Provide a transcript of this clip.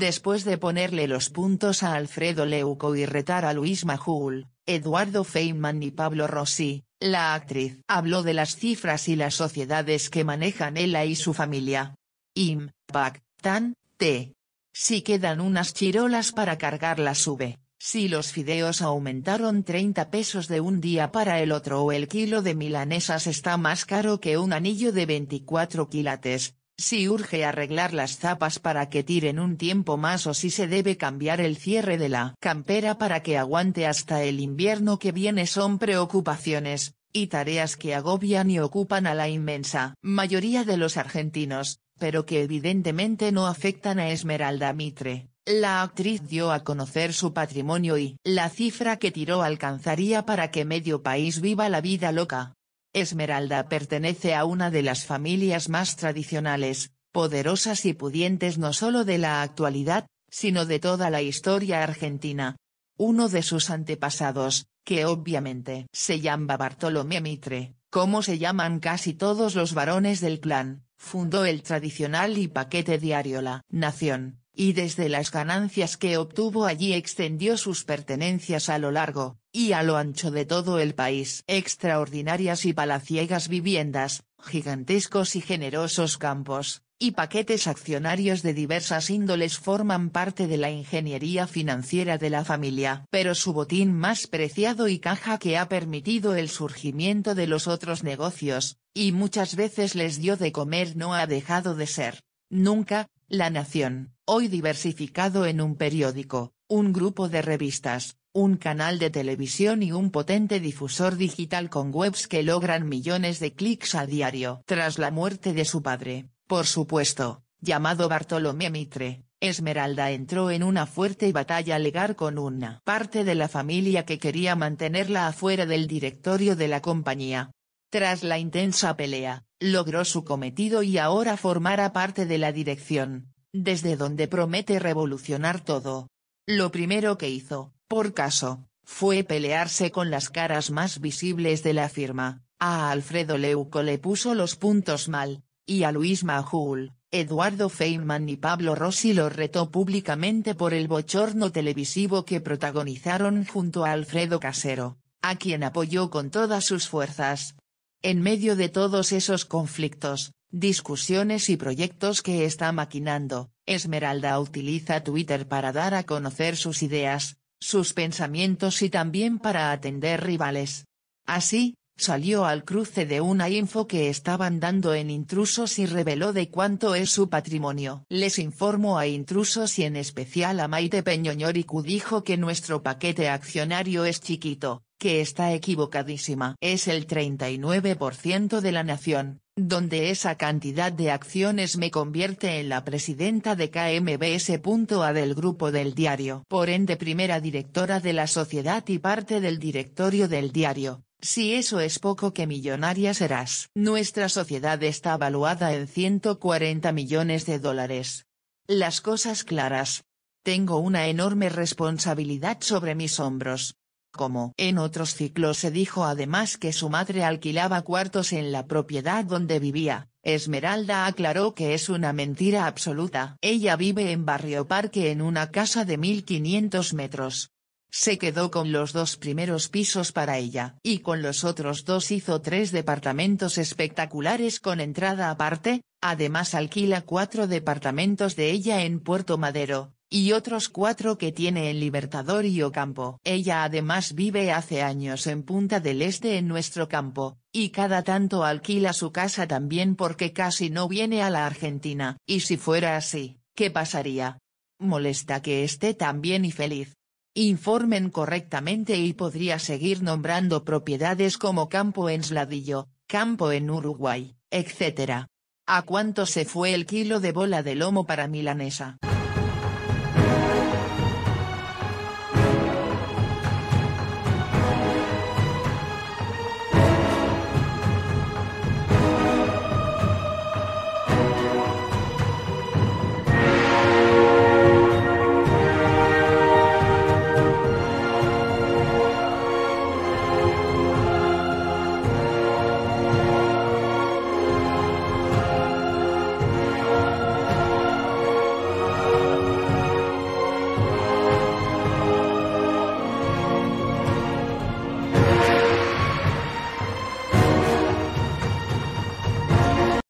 Después de ponerle los puntos a Alfredo Leuco y retar a Luis Majul, Eduardo Feynman y Pablo Rossi, la actriz habló de las cifras y las sociedades que manejan ella y su familia. Im, Tan, Te. Si quedan unas chirolas para cargar la sube. Si los fideos aumentaron 30 pesos de un día para el otro o el kilo de milanesas está más caro que un anillo de 24 quilates, si urge arreglar las zapas para que tiren un tiempo más o si se debe cambiar el cierre de la campera para que aguante hasta el invierno que viene son preocupaciones, y tareas que agobian y ocupan a la inmensa mayoría de los argentinos, pero que evidentemente no afectan a Esmeralda Mitre. La actriz dio a conocer su patrimonio y la cifra que tiró alcanzaría para que medio país viva la vida loca, Esmeralda pertenece a una de las familias más tradicionales, poderosas y pudientes no solo de la actualidad, sino de toda la historia argentina. Uno de sus antepasados, que obviamente se llama Bartolomé Mitre, como se llaman casi todos los varones del clan, fundó el tradicional y paquete diario La Nación, y desde las ganancias que obtuvo allí extendió sus pertenencias a lo largo, y a lo ancho de todo el país. Extraordinarias y palaciegas viviendas, gigantescos y generosos campos, y paquetes accionarios de diversas índoles forman parte de la ingeniería financiera de la familia. Pero su botín más preciado y caja que ha permitido el surgimiento de los otros negocios, y muchas veces les dio de comer no ha dejado de ser, nunca, la Nación, hoy diversificado en un periódico, un grupo de revistas, un canal de televisión y un potente difusor digital con webs que logran millones de clics a diario. Tras la muerte de su padre, por supuesto, llamado Bartolomé Mitre, Esmeralda entró en una fuerte batalla legal con una parte de la familia que quería mantenerla afuera del directorio de la compañía, tras la intensa pelea, logró su cometido y ahora formará parte de la dirección, desde donde promete revolucionar todo. Lo primero que hizo, por caso, fue pelearse con las caras más visibles de la firma, a Alfredo Leuco le puso los puntos mal, y a Luis Majul, Eduardo Feynman y Pablo Rossi lo retó públicamente por el bochorno televisivo que protagonizaron junto a Alfredo Casero, a quien apoyó con todas sus fuerzas, en medio de todos esos conflictos, discusiones y proyectos que está maquinando, Esmeralda utiliza Twitter para dar a conocer sus ideas, sus pensamientos y también para atender rivales. Así, salió al cruce de una info que estaban dando en intrusos y reveló de cuánto es su patrimonio. Les informó a intrusos y en especial a Maite Peñoñoricu dijo que nuestro paquete accionario es chiquito, que está equivocadísima. Es el 39% de la nación, donde esa cantidad de acciones me convierte en la presidenta de KMBS.A del grupo del diario. Por ende primera directora de la sociedad y parte del directorio del diario. Si eso es poco que millonaria serás. Nuestra sociedad está valuada en 140 millones de dólares. Las cosas claras. Tengo una enorme responsabilidad sobre mis hombros. Como en otros ciclos se dijo además que su madre alquilaba cuartos en la propiedad donde vivía, Esmeralda aclaró que es una mentira absoluta. Ella vive en Barrio Parque en una casa de 1500 metros. Se quedó con los dos primeros pisos para ella, y con los otros dos hizo tres departamentos espectaculares con entrada aparte, además alquila cuatro departamentos de ella en Puerto Madero, y otros cuatro que tiene en Libertador y Ocampo. Ella además vive hace años en Punta del Este en nuestro campo, y cada tanto alquila su casa también porque casi no viene a la Argentina. Y si fuera así, ¿qué pasaría? Molesta que esté tan bien y feliz. Informen correctamente y podría seguir nombrando propiedades como campo en Sladillo, campo en Uruguay, etc. ¿A cuánto se fue el kilo de bola de lomo para milanesa?